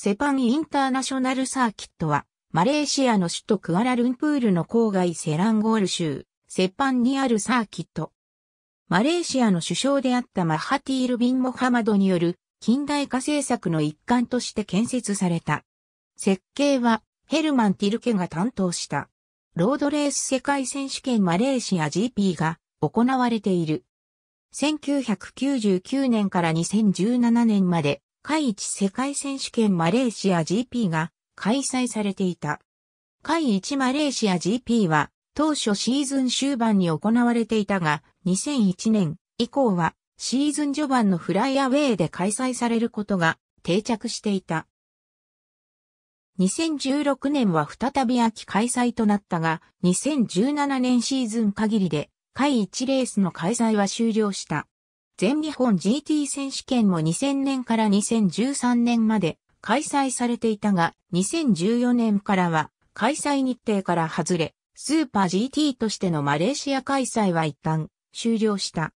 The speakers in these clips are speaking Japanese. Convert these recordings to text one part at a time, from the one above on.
セパンインターナショナルサーキットは、マレーシアの首都クアラルンプールの郊外セランゴール州、セパンにあるサーキット。マレーシアの首相であったマハティール・ビン・モハマドによる近代化政策の一環として建設された。設計はヘルマン・ティルケが担当した。ロードレース世界選手権マレーシア GP が行われている。1999年から2017年まで海一世界選手権マレーシア GP が開催されていた。海一マレーシア GP は当初シーズン終盤に行われていたが、2001年以降はシーズン序盤のフライアウェイで開催されることが定着していた。2016年は再び秋開催となったが、2017年シーズン限りで、海一レースの開催は終了した。全日本 GT 選手権も2000年から2013年まで開催されていたが、2014年からは開催日程から外れ、スーパー GT としてのマレーシア開催は一旦終了した。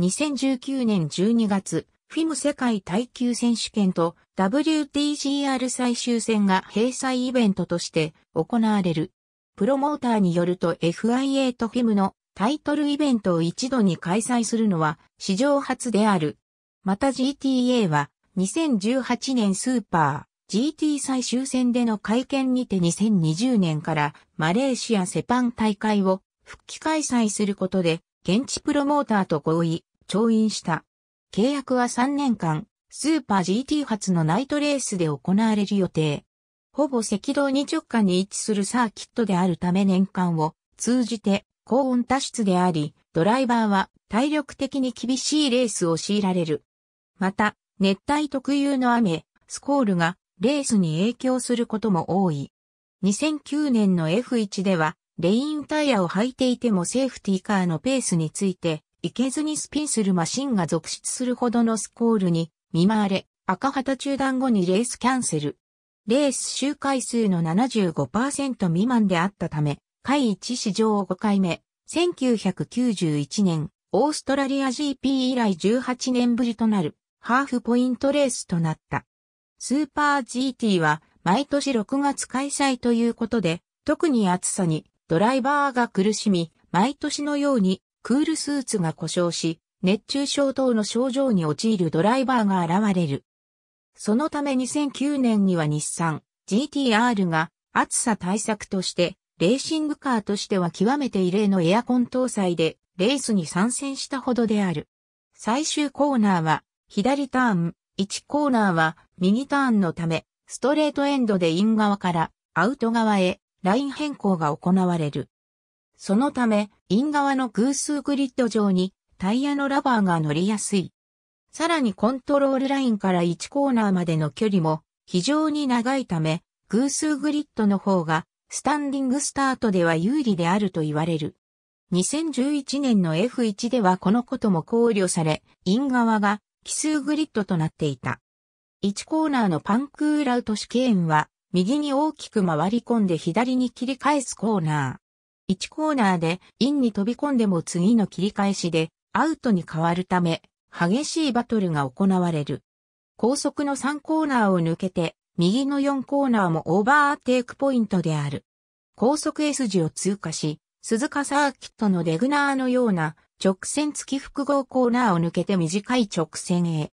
2019年12月、フィム世界耐久選手権と WTGR 最終戦が閉催イベントとして行われる。プロモーターによると FIA とフィムのタイトルイベントを一度に開催するのは史上初である。また GTA は2018年スーパー GT 最終戦での会見にて2020年からマレーシアセパン大会を復帰開催することで現地プロモーターと合意、調印した。契約は3年間、スーパー GT 発のナイトレースで行われる予定。ほぼ赤道に直下に位置するサーキットであるため年間を通じて高温多湿であり、ドライバーは体力的に厳しいレースを強いられる。また、熱帯特有の雨、スコールがレースに影響することも多い。2009年の F1 では、レインタイヤを履いていてもセーフティーカーのペースについて、いけずにスピンするマシンが続出するほどのスコールに見舞われ、赤旗中断後にレースキャンセル。レース周回数の75%未満であったため、会一史上5回目、1991年、オーストラリア GP 以来18年ぶりとなる、ハーフポイントレースとなった。スーパー GT は、毎年6月開催ということで、特に暑さにドライバーが苦しみ、毎年のようにクールスーツが故障し、熱中症等の症状に陥るドライバーが現れる。そのため2009年には日産 GTR が暑さ対策としてレーシングカーとしては極めて異例のエアコン搭載で、レースに参戦したほどである。最終コーナーは、左ターン、1コーナーは、右ターンのため、ストレートエンドでイン側からアウト側へライン変更が行われる。そのため、イン側の偶数グリッド上にタイヤのラバーが乗りやすい。さらにコントロールラインから1コーナーまでの距離も非常に長いため、偶数グリッドの方がスタンディングスタートでは有利であると言われる。2011年の F1 ではこのことも考慮され、イン側が奇数グリッドとなっていた。1コーナーのパンクーラウト試験は、右に大きく回り込んで左に切り返すコーナー。1コーナーでインに飛び込んでも次の切り返しでアウトに変わるため、激しいバトルが行われる。高速の3コーナーを抜けて右の4コーナーもオーバーテイクポイントである。高速 S 字を通過し、鈴鹿サーキットのレグナーのような直線付き複合コーナーを抜けて短い直線へ。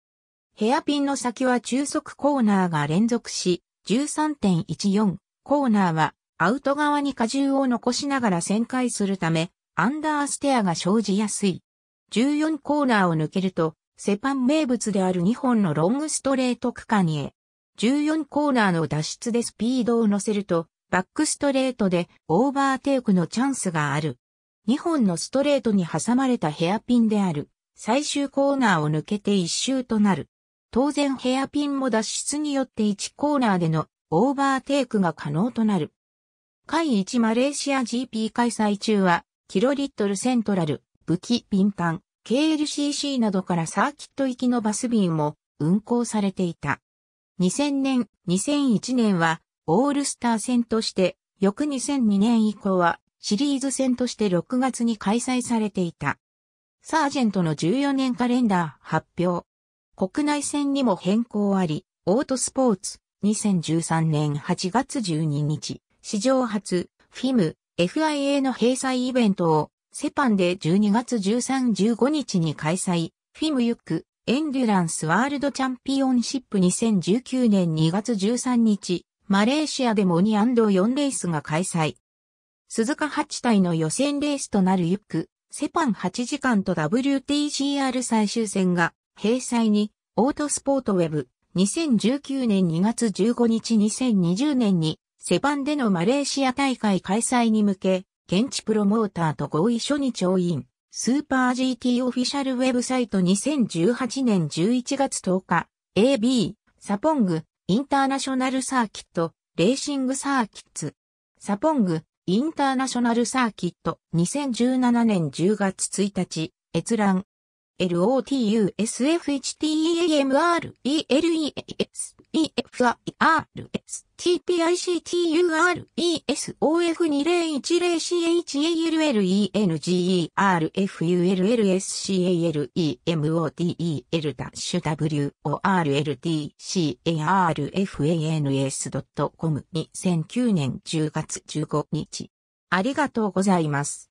ヘアピンの先は中速コーナーが連続し、13.14コーナーはアウト側に荷重を残しながら旋回するため、アンダーステアが生じやすい。14コーナーを抜けると、セパン名物である2本のロングストレート区間へ。14コーナーの脱出でスピードを乗せると、バックストレートでオーバーテイクのチャンスがある。2本のストレートに挟まれたヘアピンである。最終コーナーを抜けて1周となる。当然ヘアピンも脱出によって1コーナーでのオーバーテイクが可能となる。会1マレーシア GP 開催中は、キロリットルセントラル、武器、敏感、KLCC などからサーキット行きのバス便も運行されていた。2000年、2001年はオールスター戦として、翌2002年以降はシリーズ戦として6月に開催されていた。サージェントの14年カレンダー発表。国内戦にも変更あり、オートスポーツ、2013年8月12日、史上初、フィム、FIA の閉鎖イベントを、セパンで12月13、15日に開催、フィムユック、エンデュランスワールドチャンピオンシップ2019年2月13日、マレーシアでも 2&4 レースが開催。鈴鹿8体の予選レースとなるユック、セパン8時間と WTCR 最終戦が、閉催に、オートスポートウェブ、2019年2月15日2020年に、セパンでのマレーシア大会開催に向け、現地プロモーターと合意書に調印。スーパー GT オフィシャルウェブサイト2018年11月10日、AB、サポング、インターナショナルサーキット、レーシングサーキッツ、サポング、インターナショナルサーキット、2017年10月1日、閲覧。LOTUSFHTEMRELES e t t i r s t p i c t u r e s o f 2 0 1 0 c a l l e g h a l l i n g e r f u l l s c a l e m o t e l w o r l t c a r f a n s c o m 2009年10月15日ありがとうございます。